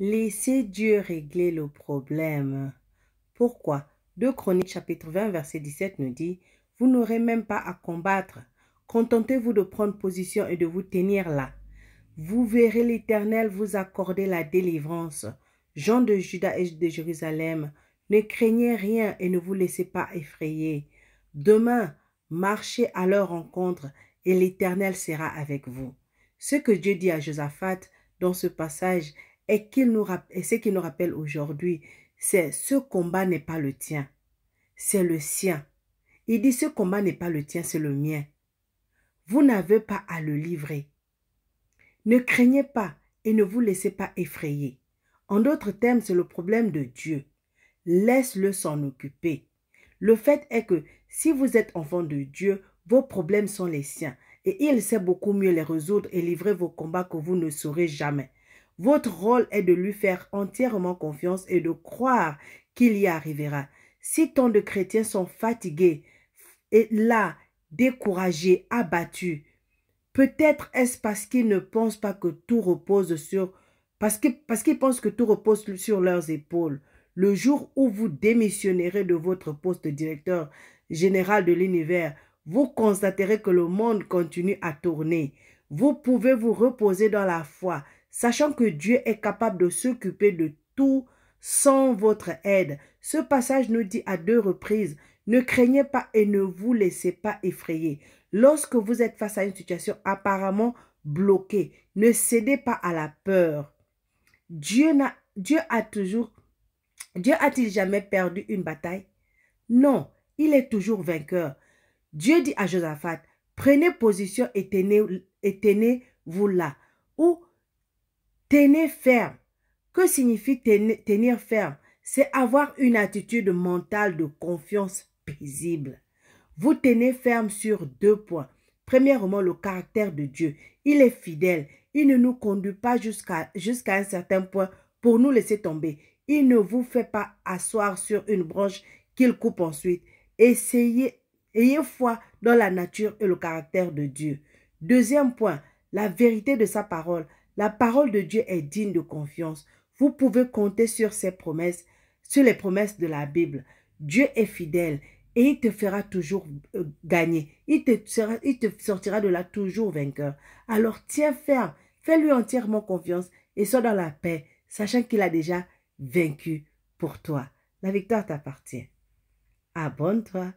Laissez Dieu régler le problème. Pourquoi Deux Chroniques chapitre 20 verset 17 nous dit Vous n'aurez même pas à combattre. Contentez-vous de prendre position et de vous tenir là. Vous verrez l'Éternel vous accorder la délivrance. Jean de Juda et de Jérusalem, ne craignez rien et ne vous laissez pas effrayer. Demain, marchez à leur rencontre et l'Éternel sera avec vous. Ce que Dieu dit à Josaphat dans ce passage et, nous, ce qu'il nous rappelle aujourd'hui, c'est ce combat n'est pas le tien, c'est le sien. Il dit ce combat n'est pas le tien, c'est le mien. Vous n'avez pas à le livrer. Ne craignez pas et ne vous laissez pas effrayer. En d'autres termes, c'est le problème de Dieu. Laisse-le s'en occuper. Le fait est que si vous êtes enfant de Dieu, vos problèmes sont les siens et il sait beaucoup mieux les résoudre et livrer vos combats que vous ne saurez jamais. Votre rôle est de lui faire entièrement confiance et de croire qu'il y arrivera. Si tant de chrétiens sont fatigués, et là, découragés, abattus, peut-être est-ce parce qu'ils ne pensent pas que tout repose sur parce qu'ils pensent que tout repose sur leurs épaules. Le jour où vous démissionnerez de votre poste de directeur général de l'univers, vous constaterez que le monde continue à tourner. Vous pouvez vous reposer dans la foi sachant que Dieu est capable de s'occuper de tout sans votre aide. Ce passage nous dit à deux reprises, ne craignez pas et ne vous laissez pas effrayer. Lorsque vous êtes face à une situation apparemment bloquée, ne cédez pas à la peur. Dieu, Dieu a toujours... Dieu a-t-il jamais perdu une bataille Non, il est toujours vainqueur. Dieu dit à Josaphat, prenez position et tenez-vous là. Ou Tenez ferme. Que signifie tenir, ferme C'est avoir une attitude mentale de confiance paisible. Vous tenez ferme sur deux points. Premièrement, le caractère de Dieu. Il est fidèle. Il ne nous conduit pas jusqu'à un certain point pour nous laisser tomber. Il ne vous fait pas asseoir sur une branche qu'il coupe ensuite. Essayez, ayez foi dans la nature et le caractère de Dieu. Deuxième point, la vérité de sa parole. La parole de Dieu est digne de confiance. Vous pouvez compter sur ses promesses, sur les promesses de la Bible. Dieu est fidèle et il te fera toujours euh, gagner. Il te, sortira de là toujours vainqueur. Alors tiens ferme, fais-lui entièrement confiance et sois dans la paix, sachant qu'il a déjà vaincu pour toi. La victoire t'appartient. Abonne-toi